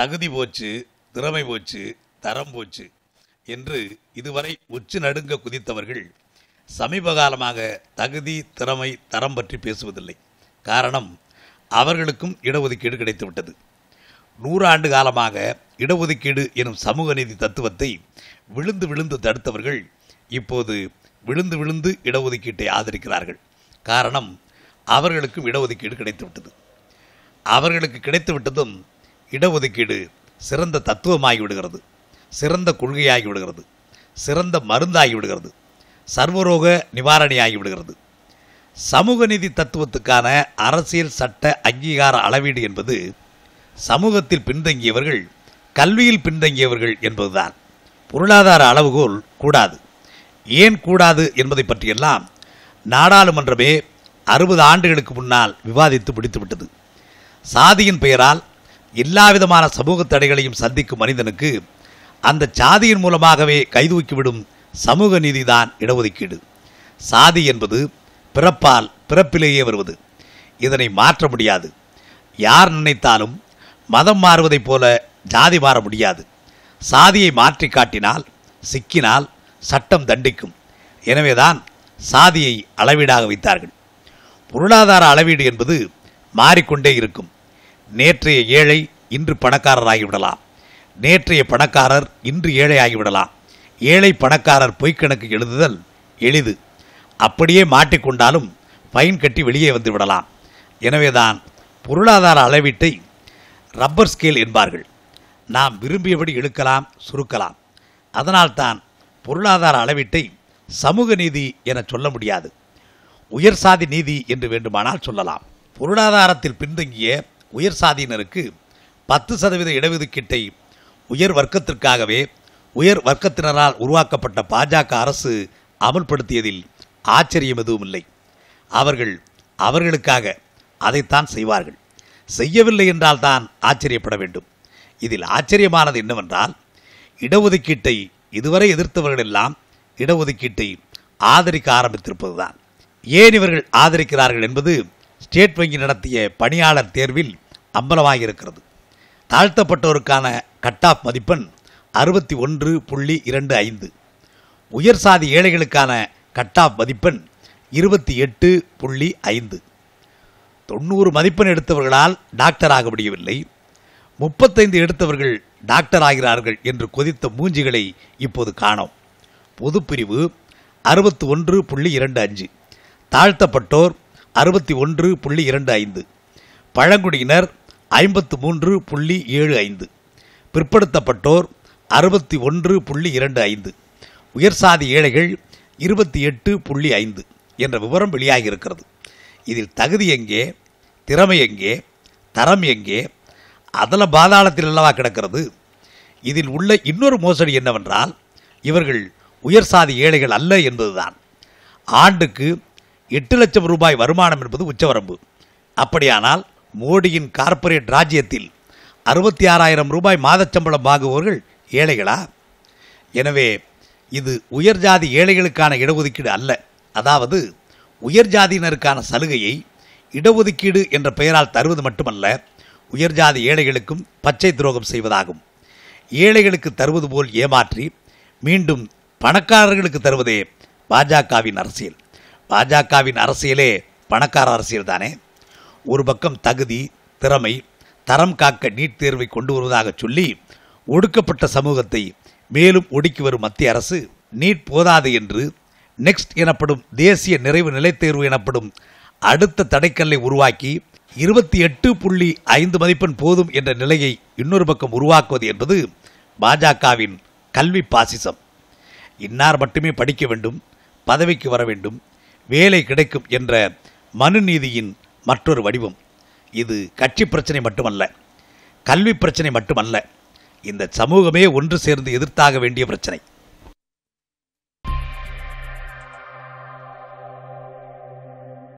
தகுதி போச்சு திறமை போச்சு தரம் போச்சு என்று இதுவரை உச்சு நடுங்க குதித்தவர்கள் சமீப காலமாக தகுதி திறமை தரம் பற்றி பேசுவதில்லை காரணம் அவர்களுக்கும் இடஒதுக்கீடு கிடைத்துவிட்டது நூறாண்டு காலமாக இடஒதுக்கீடு எனும் சமூக நீதி தத்துவத்தை விழுந்து விழுந்து தடுத்தவர்கள் இப்போது விழுந்து விழுந்து இடஒதுக்கீட்டை ஆதரிக்கிறார்கள் காரணம் அவர்களுக்கும் இடஒதுக்கீடு கிடைத்துவிட்டது அவர்களுக்கு கிடைத்துவிட்டதும் இடஒதுக்கீடு சிறந்த தத்துவமாகி விடுகிறது சிறந்த கொள்கையாகி விடுகிறது சிறந்த மருந்தாகி விடுகிறது சர்வரோக நிவாரணியாகி விடுகிறது சமூக நிதி தத்துவத்துக்கான அரசியல் சட்ட அங்கீகார அளவீடு என்பது சமூகத்தில் பின்தங்கியவர்கள் கல்வியில் பின்தங்கியவர்கள் என்பதுதான் பொருளாதார அளவுகோல் கூடாது ஏன் கூடாது என்பதை பற்றியெல்லாம் நாடாளுமன்றமே அறுபது ஆண்டுகளுக்கு முன்னால் விவாதித்து பிடித்துவிட்டது சாதியின் பெயரால் எல்லா விதமான சமூக தடைகளையும் சந்திக்கும் மனிதனுக்கு அந்த சாதியின் மூலமாகவே கைதூக்கிவிடும் சமூக நீதிதான் இடஒதுக்கீடு சாதி என்பது பிறப்பால் பிறப்பிலேயே வருவது இதனை மாற்ற முடியாது யார் நினைத்தாலும் மதம் மாறுவதைப் போல ஜாதி மாற முடியாது சாதியை மாற்றி காட்டினால் சிக்கினால் சட்டம் தண்டிக்கும் எனவேதான் சாதியை அளவீடாக வைத்தார்கள் பொருளாதார அளவீடு என்பது மாறிக்கொண்டே இருக்கும் நேற்றைய ஏழை இன்று பணக்காரர் ஆகிவிடலாம் நேற்றைய பணக்காரர் இன்று ஏழை ஆகிவிடலாம் ஏழை பணக்காரர் பொய்க்கணக்கு எழுதுதல் எளிது அப்படியே மாட்டிக்கொண்டாலும் ஃபைன் கட்டி வெளியே வந்து விடலாம் எனவேதான் பொருளாதார அளவீட்டை ரப்பர் ஸ்கேல் என்பார்கள் நாம் விரும்பியபடி இழுக்கலாம் சுருக்கலாம் அதனால்தான் பொருளாதார அளவீட்டை சமூக நீதி என சொல்ல முடியாது உயர் சாதி நீதி என்று வேண்டுமானால் சொல்லலாம் பொருளாதாரத்தில் பின்தங்கிய உயர் சாதியினருக்கு பத்து சதவீத இடஒதுக்கீட்டை உயர் வர்க்கத்திற்காகவே உயர் வர்க்கத்தினரால் உருவாக்கப்பட்ட பாஜக அரசு அமல்படுத்தியதில் ஆச்சரியம் எதுவும் இல்லை அவர்கள் அவர்களுக்காக அதைத்தான் செய்வார்கள் செய்யவில்லை என்றால் தான் ஆச்சரியப்பட வேண்டும் இதில் ஆச்சரியமானது என்னவென்றால் இடஒதுக்கீட்டை இதுவரை எதிர்த்தவர்கள் எல்லாம் இடஒதுக்கீட்டை ஆதரிக்க ஆரம்பித்திருப்பதுதான் ஏன் இவர்கள் ஆதரிக்கிறார்கள் என்பது ஸ்டேட் வங்கி நடத்திய பணியாளர் தேர்வில் அம்பலமாக இருக்கிறது தாழ்த்தப்பட்டோருக்கான கட் ஆஃப் மதிப்பெண் அறுபத்தி ஒன்று புள்ளி இரண்டு ஐந்து உயர் சாதி ஏழைகளுக்கான கட் ஆஃப் மதிப்பெண் இருபத்தி எட்டு புள்ளி ஐந்து தொண்ணூறு மதிப்பெண் எடுத்தவர்களால் டாக்டர் ஆக முடியவில்லை முப்பத்தைந்து எடுத்தவர்கள் டாக்டர் ஆகிறார்கள் என்று கொதித்த மூஞ்சிகளை இப்போது காணோம் பொதுப்பிரிவு அறுபத்தி ஒன்று புள்ளி இரண்டு அஞ்சு தாழ்த்தப்பட்டோர் அறுபத்தி ஒன்று புள்ளி இரண்டு ஐந்து பழங்குடியினர் ஐம்பத்து மூன்று புள்ளி ஏழு ஐந்து பிற்படுத்தப்பட்டோர் அறுபத்தி ஒன்று புள்ளி இரண்டு ஐந்து உயர் சாதி ஏழைகள் இருபத்தி எட்டு புள்ளி ஐந்து என்ற விவரம் வெளியாகியிருக்கிறது இதில் தகுதி எங்கே திறமை எங்கே தரம் எங்கே அதில் பாதாளத்தில் அல்லவா கிடக்கிறது இதில் உள்ள இன்னொரு மோசடி என்னவென்றால் இவர்கள் உயர் சாதி ஏழைகள் அல்ல என்பதுதான் ஆண்டுக்கு எட்டு லட்சம் ரூபாய் வருமானம் என்பது உச்சவரம்பு அப்படியானால் மோடியின் கார்ப்பரேட் ராஜ்யத்தில் அறுபத்தி ஆறாயிரம் ரூபாய் மாதச்சம்பளம் வாங்குபவர்கள் ஏழைகளா எனவே இது உயர் ஜாதி ஏழைகளுக்கான இடஒதுக்கீடு அல்ல அதாவது உயர் ஜாதியினருக்கான சலுகையை இடஒதுக்கீடு என்ற பெயரால் தருவது மட்டுமல்ல உயர் ஜாதி ஏழைகளுக்கும் பச்சை துரோகம் செய்வதாகும் ஏழைகளுக்கு தருவது போல் ஏமாற்றி மீண்டும் பணக்காரர்களுக்கு தருவதே பாஜகவின் அரசியல் பாஜகவின் அரசியலே பணக்கார அரசியல் தானே ஒரு பக்கம் தகுதி திறமை தரம் காக்க நீட் தேர்வை கொண்டு வருவதாக சொல்லி ஒடுக்கப்பட்ட சமூகத்தை மேலும் ஒடுக்கி வரும் மத்திய அரசு நீட் போதாது என்று நெக்ஸ்ட் எனப்படும் தேசிய நிறைவு நிலைத்தேர்வு எனப்படும் அடுத்த தடைக்கல்லை உருவாக்கி இருபத்தி எட்டு புள்ளி ஐந்து மதிப்பெண் போதும் என்ற நிலையை இன்னொரு பக்கம் உருவாக்குவது என்பது பாஜகவின் கல்வி பாசிசம் இன்னார் மட்டுமே படிக்க வேண்டும் பதவிக்கு வர வேண்டும் வேலை கிடைக்கும் என்ற மனுநீதியின் மற்றொரு வடிவம் இது கட்சி பிரச்சனை மட்டுமல்ல கல்வி பிரச்சனை மட்டுமல்ல இந்த சமூகமே ஒன்று சேர்ந்து எதிர்த்தாக வேண்டிய பிரச்சனை